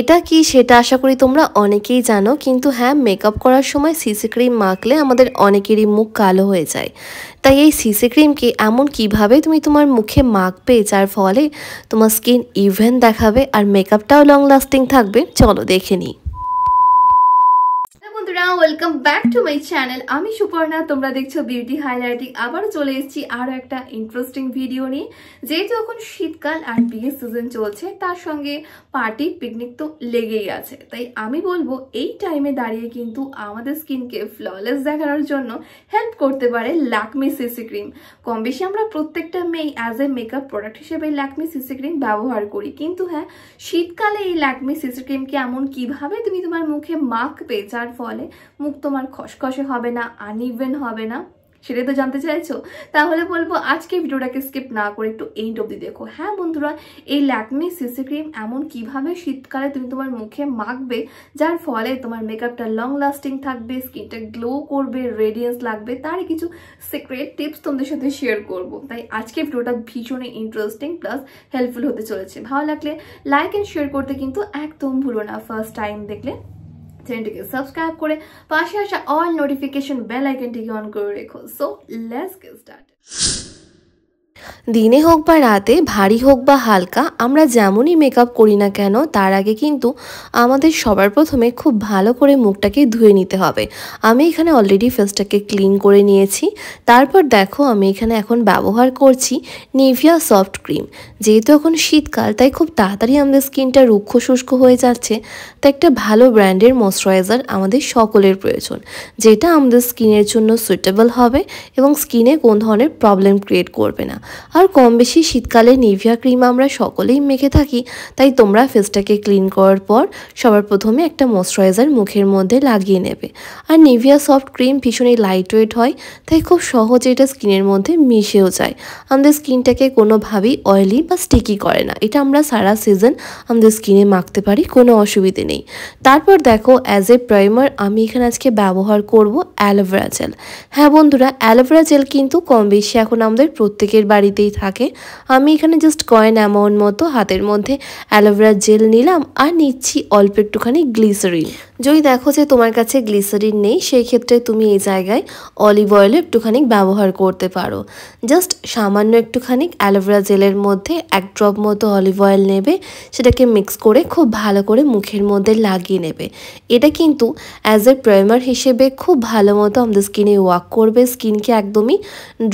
এটা কি সেটা আশা করি তোমরা অনেকেই জানো কিন্তু হ্যাঁ মেকআপ করার সময় সিসি ক্রিম মাখলে আমাদের অনেকেরই মুখ কালো হয়ে যায় তাই এই সিসি ক্রিমকে এমন কিভাবে তুমি তোমার মুখে মাখবে যার ফলে তোমার স্কিন ইভেন দেখাবে আর মেকআপটাও লং লাস্টিং থাকবে চলো দেখে নিই Suparna welcome back to my channel আমি সুপর্ণা তোমরা দেখছো বিউটি হাইলাইটিং আবারও চলে এসেছি আরও একটা ইন্টারেস্টিং ভিডিও নিয়ে যেহেতু এখন শীতকাল আর বিয়ের সিজন চলছে তার সঙ্গে পার্টি পিকনিক তো লেগেই আছে তাই আমি বলবো এই টাইমে দাঁড়িয়ে কিন্তু আমাদের স্কিনকে ফ্ললেস দেখানোর জন্য হেল্প করতে পারে ল্যাকমি সিসি ক্রিম কম বেশি আমরা প্রত্যেকটা মেয়ে অ্যাজ এ মেকআপ প্রোডাক্ট হিসেবে ল্যাকমি সিসি ক্রিম ব্যবহার করি কিন্তু হ্যাঁ শীতকালে এই ল্যাকমি সিসি ক্রিমকে এমন কিভাবে তুমি তোমার মুখে মাখবে যার ফলে মুখ তোমার খসখসে হবে না আনইভেন হবে না সেটাই তো জানতে চাইছো তাহলে বলবো আজকে ভিডিওটাকে স্কিপ না করে একটু এইট অব্দি দেখো হ্যাঁ বন্ধুরা এই ল্যাকমি সিসি ক্রিম এমন কিভাবে শীতকালে তুমি তোমার মুখে মাখবে যার ফলে তোমার মেকআপটা লং লাস্টিং থাকবে স্কিনটা গ্লো করবে রেডিয়েন্স লাগবে তার কিছু সিক্রেট টিপস তোমাদের সাথে শেয়ার করব তাই আজকে ভিডিওটা ভীষণই ইন্টারেস্টিং প্লাস হেল্পফুল হতে চলেছে ভালো লাগলে লাইক অ্যান্ড শেয়ার করতে কিন্তু একদম ভুলো না ফার্স্ট টাইম দেখলে চ্যানেলটিকে সাবস্ক্রাইব করে পাশে আসা অল নোটিফিকেশন বেল আইকনটিকে অন করে রেখো সো লেটস গেট স্টার্ট দিনে হোক বা রাতে ভারী হোক বা হালকা আমরা যেমনই মেকআপ করি না কেন তার আগে কিন্তু আমাদের সবার প্রথমে খুব ভালো করে মুখটাকে ধুয়ে নিতে হবে আমি এখানে অলরেডি ফেসটাকে ক্লিন করে নিয়েছি তারপর দেখো আমি এখানে এখন ব্যবহার করছি নিভিয়া সফট ক্রিম যেহেতু এখন শীতকাল তাই খুব তাড়াতাড়ি আমাদের স্কিনটা রুক্ষ শুষ্ক হয়ে যাচ্ছে তাই একটা ভালো ব্র্যান্ডের ময়শ্চারাইজার আমাদের সকলের প্রয়োজন যেটা আমাদের স্কিনের জন্য সুইটেবল হবে এবং স্কিনে কোন ধরনের প্রবলেম ক্রিয়েট করবে না আর কম বেশি শীতকালে নিভিয়া ক্রিম আমরা সকলেই মেখে থাকি তাই তোমরা ফেসটাকে ক্লিন করার পর সবার প্রথমে একটা ময়শ্চারাইজার মুখের মধ্যে লাগিয়ে নেবে আর নিভিয়া সফট ক্রিম ভীষণই লাইট ওয়েট হয় তাই খুব সহজে এটা স্কিনের মধ্যে মিশেও যায় আমাদের স্কিনটাকে কোনোভাবেই অয়েলি বা স্টিকি করে না এটা আমরা সারা সিজন আমাদের স্কিনে মাখতে পারি কোনো অসুবিধে নেই তারপর দেখো অ্যাজ এ প্রাইমার আমি এখানে আজকে ব্যবহার করব অ্যালোভেরা জেল হ্যাঁ বন্ধুরা অ্যালোভেরা জেল কিন্তু কম বেশি এখন আমাদের প্রত্যেকের বাড়িতে মধ্যেই থাকে আমি এখানে জাস্ট কয়েন অ্যামাউন্ট মতো হাতের মধ্যে অ্যালোভেরা জেল নিলাম আর নিচ্ছি অল্প একটুখানি গ্লিসারিন যদি দেখো যে তোমার কাছে গ্লিসারিন নেই সেই ক্ষেত্রে তুমি এই জায়গায় অলিভ অয়েল একটুখানি ব্যবহার করতে পারো জাস্ট সামান্য একটুখানি অ্যালোভেরা জেলের মধ্যে এক ড্রপ মতো অলিভ অয়েল নেবে সেটাকে মিক্স করে খুব ভালো করে মুখের মধ্যে লাগিয়ে নেবে এটা কিন্তু অ্যাজ এ প্রাইমার হিসেবে খুব ভালো মতো আমাদের স্কিনে ওয়াক করবে স্কিনকে একদমই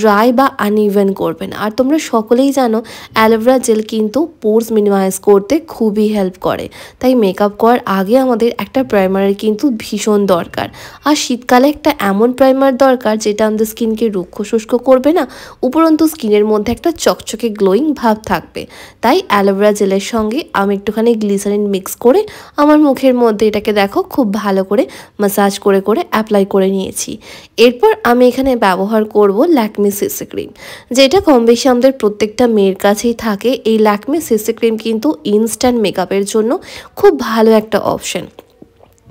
ড্রাই বা আনইভেন করবে না আর তোমরা সকলেই জানো অ্যালোভেরা জেল কিন্তু পোর্স মিনিমাইজ করতে খুবই হেল্প করে তাই মেকআপ করার আগে আমাদের একটা প্রাইমারের কিন্তু ভীষণ দরকার আর শীতকালে একটা এমন প্রাইমার দরকার যেটা আমাদের স্কিনকে রুক্ষ শুষ্ক করবে না উপরন্তু স্কিনের মধ্যে একটা চকচকে গ্লোয়িং ভাব থাকবে তাই অ্যালোভেরা জেলের সঙ্গে আমি একটুখানি গ্লিসারিন মিক্স করে আমার মুখের মধ্যে এটাকে দেখো খুব ভালো করে মাসাজ করে করে অ্যাপ্লাই করে নিয়েছি এরপর আমি এখানে ব্যবহার করব ল্যাকমি সিসি ক্রিম যেটা কম বেশি আমাদের প্রত্যেকটা মেয়ের কাছেই থাকে এই ল্যাকমে সিসি ক্রিম কিন্তু ইনস্ট্যান্ট মেকআপের জন্য খুব ভালো একটা অপশন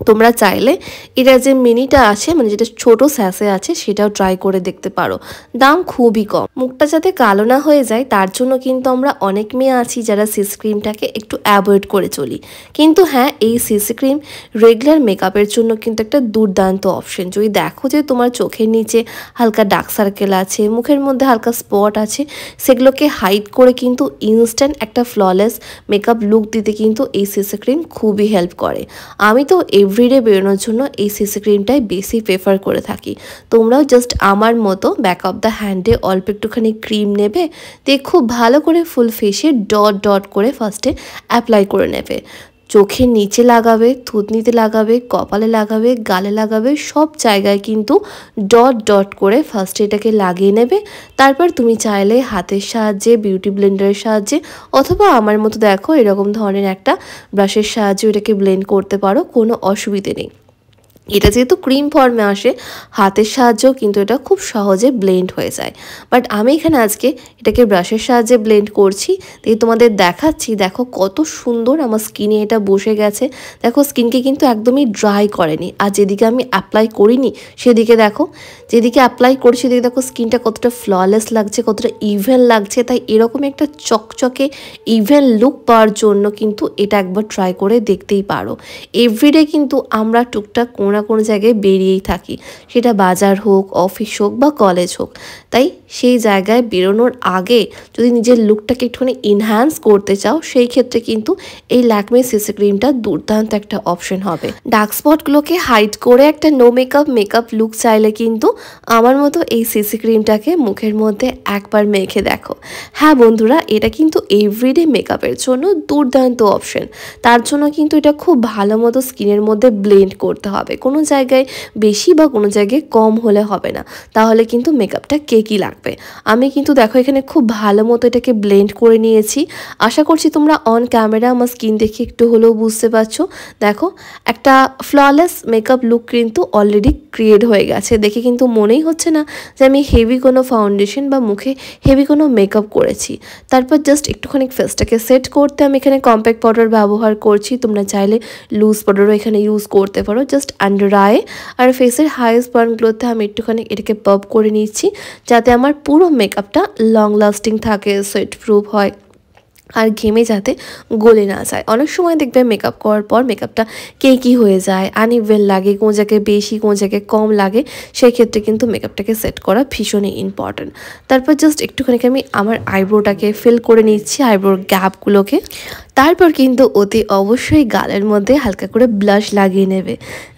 তোমরা চাইলে এটা যে মিনিটা আছে মানে যেটা ছোট স্যাসে আছে সেটাও ট্রাই করে দেখতে পারো দাম খুবই কম মুখটা যাতে কালো না হয়ে যায় তার জন্য কিন্তু আমরা অনেক মেয়ে আছি যারা সিস ক্রিমটাকে একটু অ্যাভয়েড করে চলি কিন্তু হ্যাঁ এই সিসি ক্রিম রেগুলার মেকআপের জন্য কিন্তু একটা দুর্দান্ত অপশন যদি দেখো যে তোমার চোখের নিচে হালকা ডার্ক সার্কেল আছে মুখের মধ্যে হালকা স্পট আছে সেগুলোকে হাইট করে কিন্তু ইনস্ট্যান্ট একটা ফ্ললেস মেকআপ লুক দিতে কিন্তু এই সিসি ক্রিম খুবই হেল্প করে আমি তো এই এভরিডে বেরোনোর জন্য এই সিসি ক্রিমটাই বেশি প্রেফার করে থাকি তোমরাও জাস্ট আমার মতো ব্যাক অফ দ্য হ্যান্ডে অল্প একটুখানি ক্রিম নেবে দিয়ে খুব ভালো করে ফুল ফেসে ডট ডট করে ফার্স্টে অ্যাপ্লাই করে নেবে চোখের নিচে লাগাবে থুতনিতে লাগাবে কপালে লাগাবে গালে লাগাবে সব জায়গায় কিন্তু ডট ডট করে ফার্স্টে এটাকে লাগিয়ে নেবে তারপর তুমি চাইলে হাতের সাহায্যে বিউটি ব্লেন্ডারের সাহায্যে অথবা আমার মতো দেখো এরকম ধরনের একটা ব্রাশের সাহায্যে এটাকে ব্লেন্ড করতে পারো কোনো অসুবিধে নেই এটা যেহেতু ক্রিম ফর্মে আসে হাতের সাহায্যেও কিন্তু এটা খুব সহজে ব্লেন্ড হয়ে যায় বাট আমি এখানে আজকে এটাকে ব্রাশের সাহায্যে ব্লেন্ড করছি তাই তোমাদের দেখাচ্ছি দেখো কত সুন্দর আমার স্কিনে এটা বসে গেছে দেখো স্কিনকে কিন্তু একদমই ড্রাই করেনি আর যেদিকে আমি অ্যাপ্লাই করিনি সেদিকে দেখো যেদিকে অ্যাপ্লাই করছি সেদিকে দেখো স্কিনটা কতটা ফ্ললেস লাগছে কতটা ইভেন লাগছে তাই এরকম একটা চকচকে ইভেন লুক পাওয়ার জন্য কিন্তু এটা একবার ট্রাই করে দেখতেই পারো এভরিডে কিন্তু আমরা টুকটাক কোন না কোনো জায়গায় বেরিয়েই থাকি সেটা বাজার হোক অফিস হোক বা কলেজ হোক তাই সেই জায়গায় বেরোনোর আগে যদি নিজের লুকটাকে একটুখানি ইনহ্যান্স করতে চাও সেই ক্ষেত্রে কিন্তু এই ল্যাকমে সিসি ক্রিমটা দুর্দান্ত একটা অপশন হবে ডার্ক স্পটগুলোকে হাইড করে একটা নো মেকআপ মেকআপ লুক চাইলে কিন্তু আমার মতো এই সিসি ক্রিমটাকে মুখের মধ্যে একবার মেখে দেখো হ্যাঁ বন্ধুরা এটা কিন্তু এভরিডে মেকআপের জন্য দুর্দান্ত অপশন তার জন্য কিন্তু এটা খুব ভালো মতো স্কিনের মধ্যে ব্লেন্ড করতে হবে কোনো জায়গায় বেশি বা কোনো জায়গায় কম হলে হবে না তাহলে কিন্তু মেকআপটা কেকই লাগবে আমি কিন্তু দেখো এখানে খুব ভালো মতো এটাকে ব্লেন্ড করে নিয়েছি আশা করছি তোমরা অন ক্যামেরা আমার স্কিন দেখে একটু হলেও বুঝতে পারছো দেখো একটা ফ্ললেস মেকআপ লুক কিন্তু অলরেডি ক্রিয়েট হয়ে গেছে দেখে কিন্তু মনেই হচ্ছে না যে আমি হেভি কোনো ফাউন্ডেশন বা মুখে হেভি কোনো মেকআপ করেছি তারপর জাস্ট একটুখানি ফেসটাকে সেট করতে আমি এখানে কম্প্যাক্ট পাউডার ব্যবহার করছি তোমরা চাইলে লুজ পাউডারও এখানে ইউজ করতে পারো জাস্ট আন রায় আর ফেসের হাইয়েস্ট গ্লোতে আমি একটুখানি এটাকে পপ করে নিচ্ছি যাতে আমার পুরো মেকআপটা লং লাস্টিং থাকে সোয়েট প্রুফ হয় আর ঘেমে যাতে গলে না যায় অনেক সময় দেখবে মেকআপ করার পর মেকআপটা কে কী হয়ে যায় আনইভেন লাগে কোন জায়গায় বেশি কোন জায়গায় কম লাগে সেই ক্ষেত্রে কিন্তু মেকআপটাকে সেট করা ভীষণই ইম্পর্ট্যান্ট তারপর জাস্ট একটুখানি আমি আমার আইব্রোটাকে ফিল করে নিচ্ছি আইব্রোর গ্যাপগুলোকে তারপর কিন্তু অতি অবশ্যই গালের মধ্যে হালকা করে ব্লাশ লাগিয়ে নেবে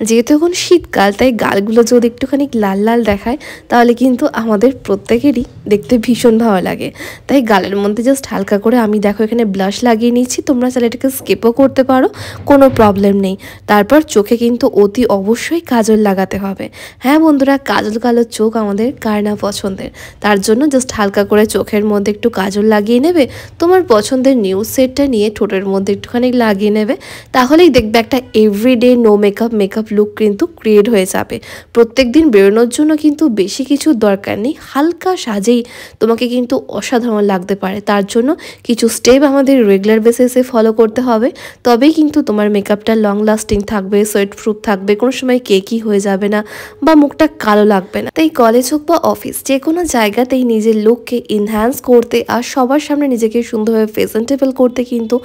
যেহেতু এখন শীতকাল তাই গালগুলো যদি একটুখানি লাল লাল দেখায় তাহলে কিন্তু আমাদের প্রত্যেকেরই দেখতে ভীষণ ভালো লাগে তাই গালের মধ্যে জাস্ট হালকা করে আমি দেখো এখানে ব্লাশ লাগিয়ে নিচ্ছি তোমরা চাইলে এটাকে স্কেপও করতে পারো কোনো প্রবলেম নেই তারপর চোখে কিন্তু অতি অবশ্যই কাজল লাগাতে হবে হ্যাঁ বন্ধুরা কাজল কালো চোখ আমাদের কার না পছন্দের তার জন্য জাস্ট হালকা করে চোখের মধ্যে একটু কাজল লাগিয়ে নেবে তোমার পছন্দের নিউজ সেটটা নিয়ে ঠোঁট ঠোঁটের মধ্যে একটুখানি লাগিয়ে নেবে তাহলেই দেখবে একটা everyday no makeup makeup look কিন্তু ক্রিয়েট হয়ে যাবে প্রত্যেক দিন বেরোনোর জন্য কিন্তু বেশি কিছু দরকার নেই হালকা সাজেই তোমাকে কিন্তু অসাধারণ লাগতে পারে তার জন্য কিছু স্টেপ আমাদের রেগুলার বেসিসে ফলো করতে হবে তবেই কিন্তু তোমার মেকআপটা লং লাস্টিং থাকবে সোয়েট প্রুফ থাকবে কোনো সময় কেকি হয়ে যাবে না বা মুখটা কালো লাগবে না তাই কলেজ হোক বা অফিস যে কোনো জায়গাতেই নিজের লুককে ইনহ্যান্স করতে আর সবার সামনে নিজেকে সুন্দরভাবে প্রেজেন্টেবল করতে কিন্তু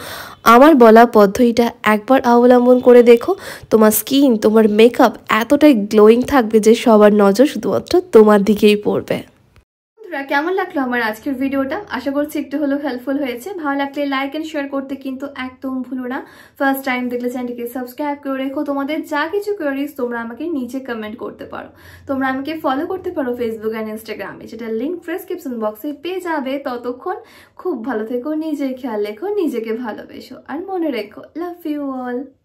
আমার বলা পদ্ধতিটা একবার অবলম্বন করে দেখো তোমার স্কিন তোমার মেকআপ এতটাই গ্লোয়িং থাকবে যে সবার নজর শুধুমাত্র তোমার দিকেই পড়বে বন্ধুরা কেমন লাগলো আমার আজকের ভিডিওটা আশা করছি একটু হলেও হেল্পফুল হয়েছে ভালো লাগলে লাইক অ্যান্ড শেয়ার করতে কিন্তু একদম ভুলো না ফার্স্ট টাইম দেখলে চ্যানেলটিকে সাবস্ক্রাইব করে রেখো তোমাদের যা কিছু কোয়ারিজ তোমরা আমাকে নিচে কমেন্ট করতে পারো তোমরা আমাকে ফলো করতে পারো ফেসবুক অ্যান্ড ইনস্টাগ্রামে যেটা লিঙ্ক প্রেসক্রিপশন বক্সে পেয়ে যাবে ততক্ষণ খুব ভালো থেকো নিজের খেয়াল রেখো নিজেকে ভালোবেসো আর মনে রেখো লাভ ইউ অল